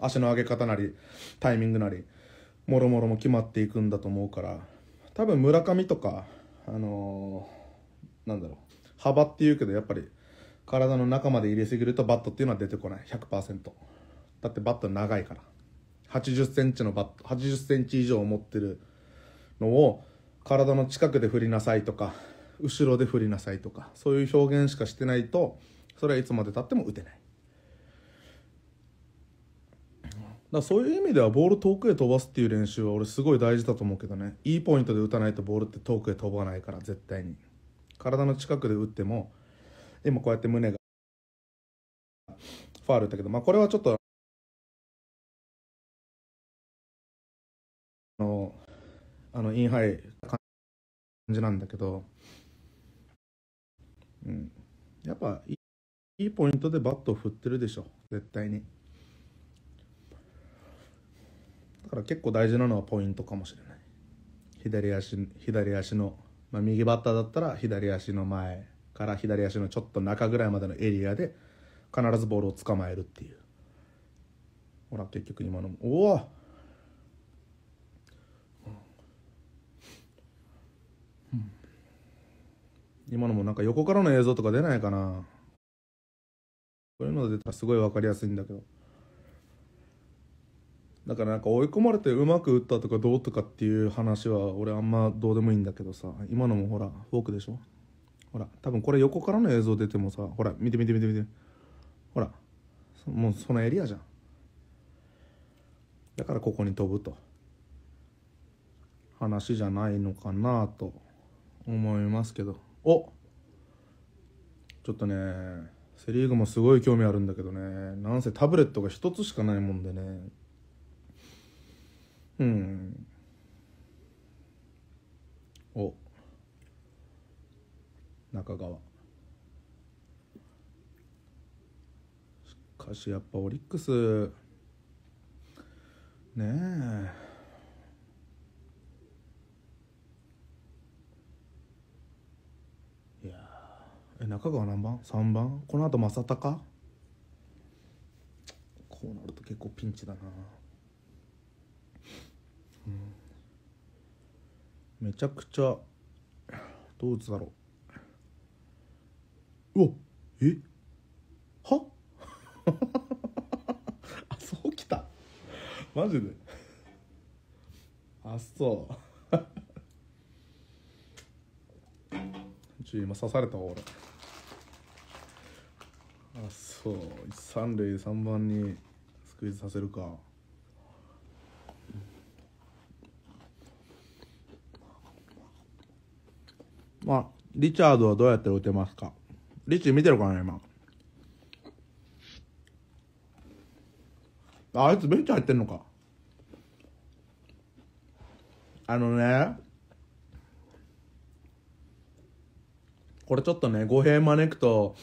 足の上げ方なりタイミングなりもろもろも決まっていくんだと思うから多分村上とかあのー、なんだろう幅っていうけどやっぱり体の中まで入れすぎるとバットっていうのは出てこない100%だってバット長いから80センチのバット80センチ以上持ってるのを体の近くで振りなさいとか後ろで振りなさいとかそういう表現しかしてないとそれはいつまでたっても打てないだそういう意味ではボール遠くへ飛ばすっていう練習は俺すごい大事だと思うけどねいいポイントで打たないとボールって遠くへ飛ばないから絶対に体の近くで打っても今こうやって胸がファールだけど、まあ、これはちょっとあのあのインハイ感じなんだけど、うん、やっぱいいポイントでバットを振ってるでしょ絶対に。だから結構大事なのはポイントかもしれない左足左足の、まあ、右バッターだったら左足の前から左足のちょっと中ぐらいまでのエリアで必ずボールを捕まえるっていうほら結局今のもおお今のもなんか横からの映像とか出ないかなこういうの出たらすごい分かりやすいんだけどだからなんか追い込まれてうまく打ったとかどうとかっていう話は俺あんまどうでもいいんだけどさ今のもほらフォークでしょほら多分これ横からの映像出てもさほら見て見て見て見てほらもうそのエリアじゃんだからここに飛ぶと話じゃないのかなと思いますけどおちょっとねセ・リーグもすごい興味あるんだけどねなんせタブレットが1つしかないもんでねうんお中川しかしやっぱオリックスねええ中川何番 ?3 番この後正隆こうなると結構ピンチだなめちゃくちゃどう打つだろううわえは あそうきたマジであそうちょ今刺されたわ俺あそう三塁3番にスクイズさせるかまあ、リチャードはどうやって打てますかリッチ見てるかな、今。あいつベンチ入ってんのか。あのね、これちょっとね、語弊招くと、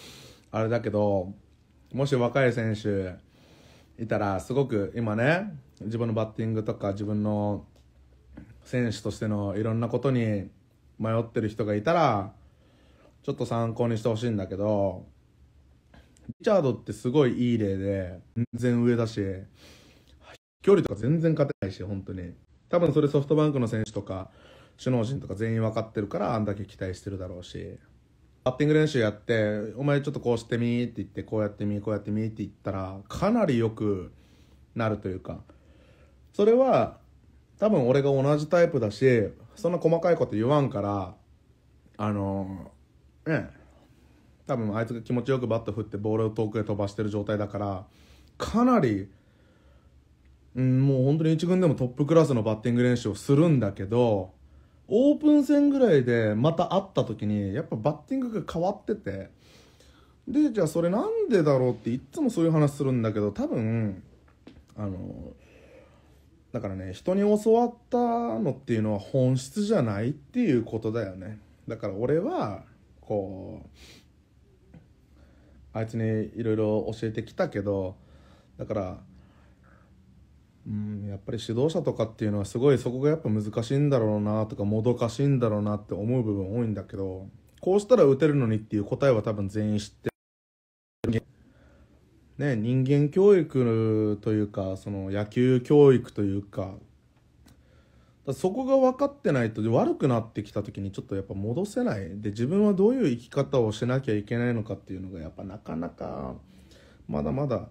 あれだけど、もし若い選手いたら、すごく今ね、自分のバッティングとか、自分の選手としてのいろんなことに、迷ってる人がいたら、ちょっと参考にしてほしいんだけど、リチャードってすごいいい例で、全然上だし、距離とか全然勝てないし、本当に。多分それソフトバンクの選手とか、首脳陣とか全員分かってるから、あんだけ期待してるだろうし、バッティング練習やって、お前ちょっとこうしてみーって言って、こうやってみ、こうやってみって言ったら、かなり良くなるというか、それは多分俺が同じタイプだしそんな細かいこと言わんからあのね多分あいつが気持ちよくバット振ってボールを遠くへ飛ばしてる状態だからかなり、うん、もう本当に1軍でもトップクラスのバッティング練習をするんだけどオープン戦ぐらいでまた会った時にやっぱバッティングが変わっててでじゃあそれなんでだろうっていつもそういう話するんだけど多分あのだからね人に教わったのっていうのは本質じゃないっていうことだよねだから俺はこうあいつにいろいろ教えてきたけどだからうんやっぱり指導者とかっていうのはすごいそこがやっぱ難しいんだろうなとかもどかしいんだろうなって思う部分多いんだけどこうしたら打てるのにっていう答えは多分全員知ってね、人間教育というかその野球教育というかそこが分かってないと悪くなってきた時にちょっとやっぱ戻せないで自分はどういう生き方をしなきゃいけないのかっていうのがやっぱなかなかまだまだ、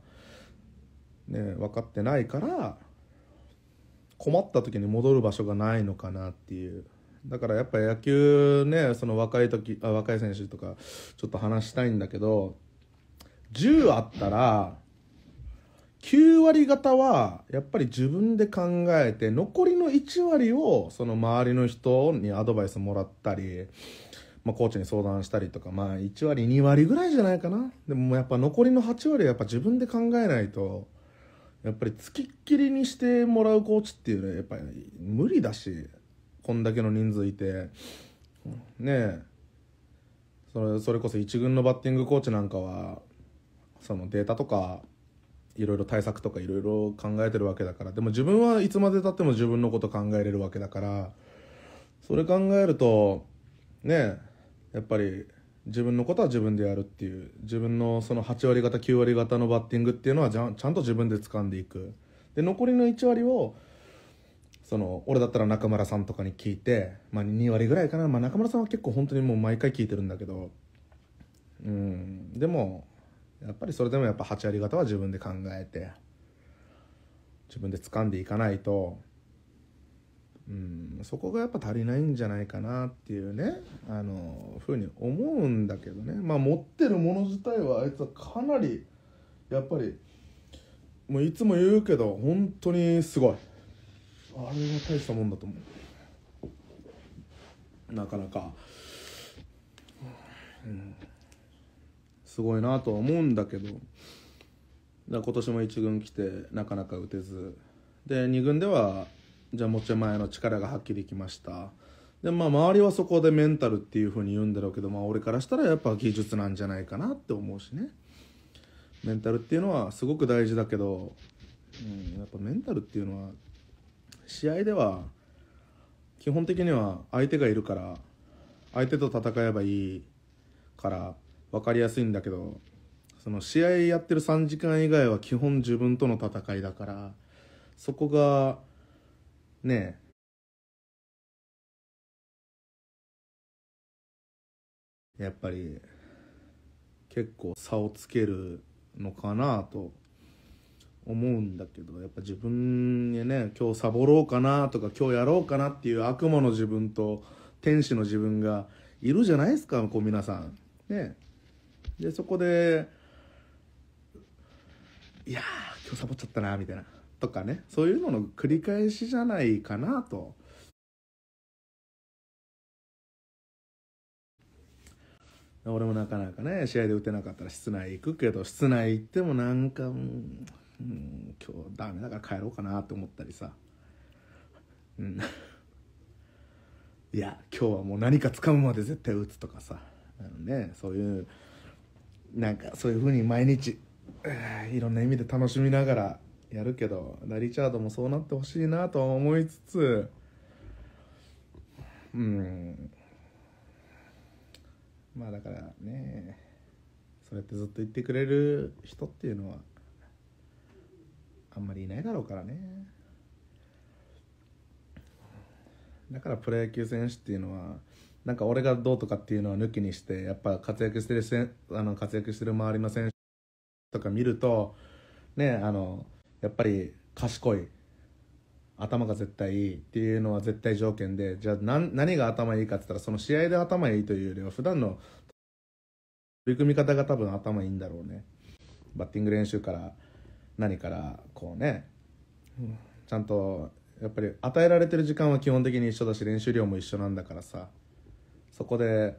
ね、分かってないから困った時に戻る場所がないのかなっていう。だからやっぱ野球ねその若い時あ若い選手とかちょっと話したいんだけど10あったら、9割方はやっぱり自分で考えて残りの1割をその周りの人にアドバイスもらったり、まあ、コーチに相談したりとか、まあ、1割2割ぐらいじゃないかなでもやっぱ残りの8割はやっぱ自分で考えないとやっぱりつきっきりにしてもらうコーチっていうのはやっぱり無理だしこんだけの人数いてねえそれそれこそ1軍のバッティングコーチなんかはそのデータとかいろいろ対策とかいろいろ考えてるわけだからでも自分はいつまでたっても自分のこと考えれるわけだからそれ考えるとねやっぱり自分のことは自分でやるっていう自分のその8割方9割方のバッティングっていうのはちゃんと自分で掴んでいくで残りの1割をその俺だったら中村さんとかに聞いて、まあ、2割ぐらいかな、まあ、中村さんは結構本当にもう毎回聞いてるんだけどうんでもやっぱりそれでもやっぱ8割方は自分で考えて自分で掴んでいかないとうんそこがやっぱ足りないんじゃないかなっていうねあのふうに思うんだけどねまあ持ってるもの自体はあいつはかなりやっぱりもういつも言うけど本当にすごいあれは大したもんだと思うなかなかうんすごいなとは思うんだけどだ今年も1軍来てなかなか打てずで2軍ではじゃあ持ち前の力が発揮できましたでまあ周りはそこでメンタルっていう風に言うんだろうけどまあ俺からしたらやっぱ技術なんじゃないかなって思うしねメンタルっていうのはすごく大事だけど、うん、やっぱメンタルっていうのは試合では基本的には相手がいるから相手と戦えばいいから分かりやすいんだけどその試合やってる3時間以外は基本自分との戦いだからそこがねやっぱり結構差をつけるのかなと思うんだけどやっぱ自分でね今日サボろうかなとか今日やろうかなっていう悪魔の自分と天使の自分がいるじゃないですかこう皆さんねでそこでいや今日サボっちゃったなみたいなとかねそういうのの繰り返しじゃないかなと。俺もなかなかね試合で打てなかったら室内行くけど室内行ってもなんかう、ん、今日ダメだから帰ろうかなって思ったりさ、うん、いや今日はもう何か掴むまで絶対打つとかさあの、ね、そういうなんかそういう風に毎日いろんな意味で楽しみながらやるけどリチャードもそうなってほしいなと思いつつうんまあだからねそうやってずっと言ってくれる人っていうのはあんまりいないだろうからねだからプロ野球選手っていうのはなんか俺がどうとかっていうのは抜きにしてやっぱ活躍してるせあの活躍してる周りの選手とか見るとねあのやっぱり賢い頭が絶対いいっていうのは絶対条件でじゃあ何が頭いいかって言ったらその試合で頭いいというよりは普段の取り組み方が多分頭いいんだろうねバッティング練習から何からこうね、うん、ちゃんとやっぱり与えられてる時間は基本的に一緒だし練習量も一緒なんだからさそこで、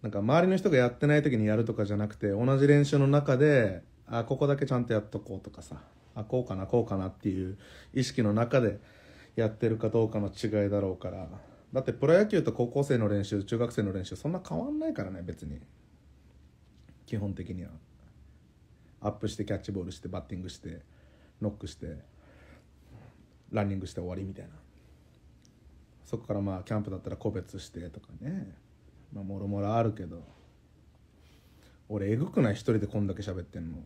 なんか周りの人がやってない時にやるとかじゃなくて同じ練習の中であここだけちゃんとやっとこうとかさあこうかなこうかなっていう意識の中でやってるかどうかの違いだろうからだってプロ野球と高校生の練習中学生の練習そんな変わんないからね別に基本的にはアップしてキャッチボールしてバッティングしてノックしてランニングして終わりみたいなそこからまあキャンプだったら個別してとかねまあもろもろあるけど俺えぐくない一人でこんだけ喋ってんの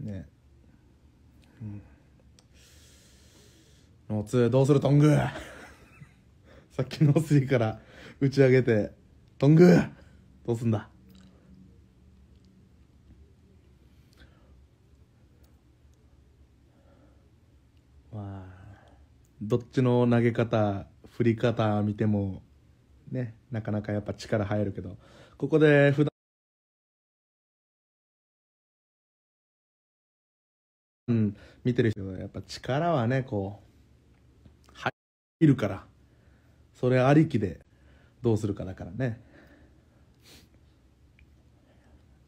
ねうんノーツどうするトングさっきノースリーから打ち上げてトングどうすんだどっちの投げ方振り方見てもねなかなかやっぱ力入るけどここで普段見てる人はやっぱ力はねこう入るからそれありきでどうするかだからね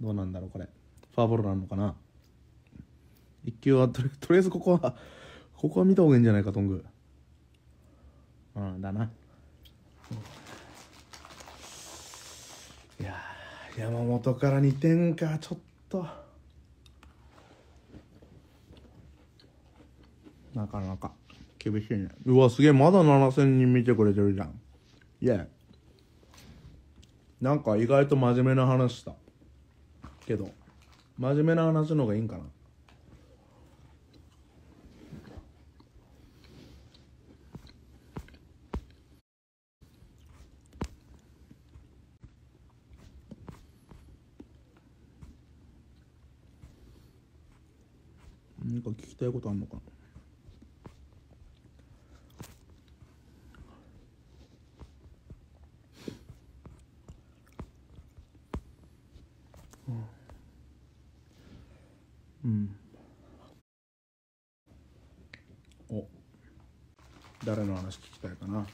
どうなんだろうこれファーボールなのかな一球はとりあえずここはここは見た方がいいんじゃないかトング。うんだな、うん、いや山本から2点かちょっとなかなか厳しいねうわすげえまだ7000人見てくれてるじゃんいやなんか意外と真面目な話したけど真面目な話の方がいいんかな聞きたいことあんのかなうん、お誰の話聞きたいかな